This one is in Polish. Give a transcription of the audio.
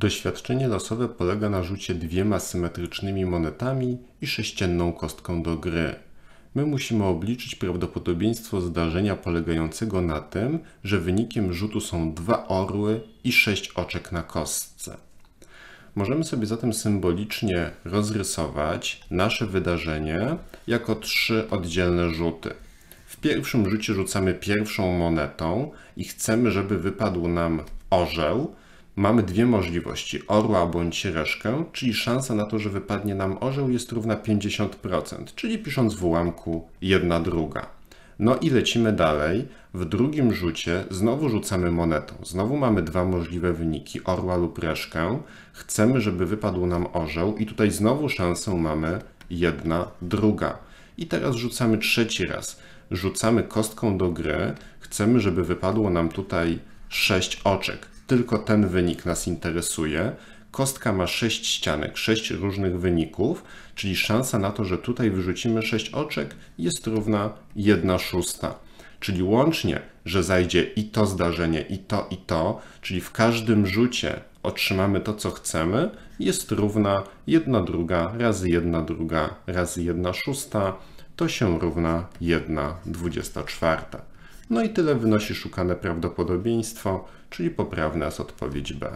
Doświadczenie losowe polega na rzucie dwiema symetrycznymi monetami i sześcienną kostką do gry. My musimy obliczyć prawdopodobieństwo zdarzenia polegającego na tym, że wynikiem rzutu są dwa orły i sześć oczek na kostce. Możemy sobie zatem symbolicznie rozrysować nasze wydarzenie jako trzy oddzielne rzuty. W pierwszym rzucie rzucamy pierwszą monetą i chcemy, żeby wypadł nam orzeł, mamy dwie możliwości, orła bądź reszkę, czyli szansa na to, że wypadnie nam orzeł jest równa 50%, czyli pisząc w ułamku jedna druga. No i lecimy dalej. W drugim rzucie znowu rzucamy monetą. Znowu mamy dwa możliwe wyniki, orła lub reszkę. Chcemy, żeby wypadł nam orzeł i tutaj znowu szansę mamy jedna druga. I teraz rzucamy trzeci raz. Rzucamy kostką do gry. Chcemy, żeby wypadło nam tutaj 6 oczek tylko ten wynik nas interesuje. Kostka ma 6 ścianek, 6 różnych wyników, czyli szansa na to, że tutaj wyrzucimy 6 oczek jest równa 1 szósta. Czyli łącznie, że zajdzie i to zdarzenie, i to, i to, czyli w każdym rzucie otrzymamy to, co chcemy, jest równa 1 druga razy 1 druga razy 1 szósta, to się równa 1 dwudziesta czwarta. No i tyle wynosi szukane prawdopodobieństwo, czyli poprawna jest odpowiedź B.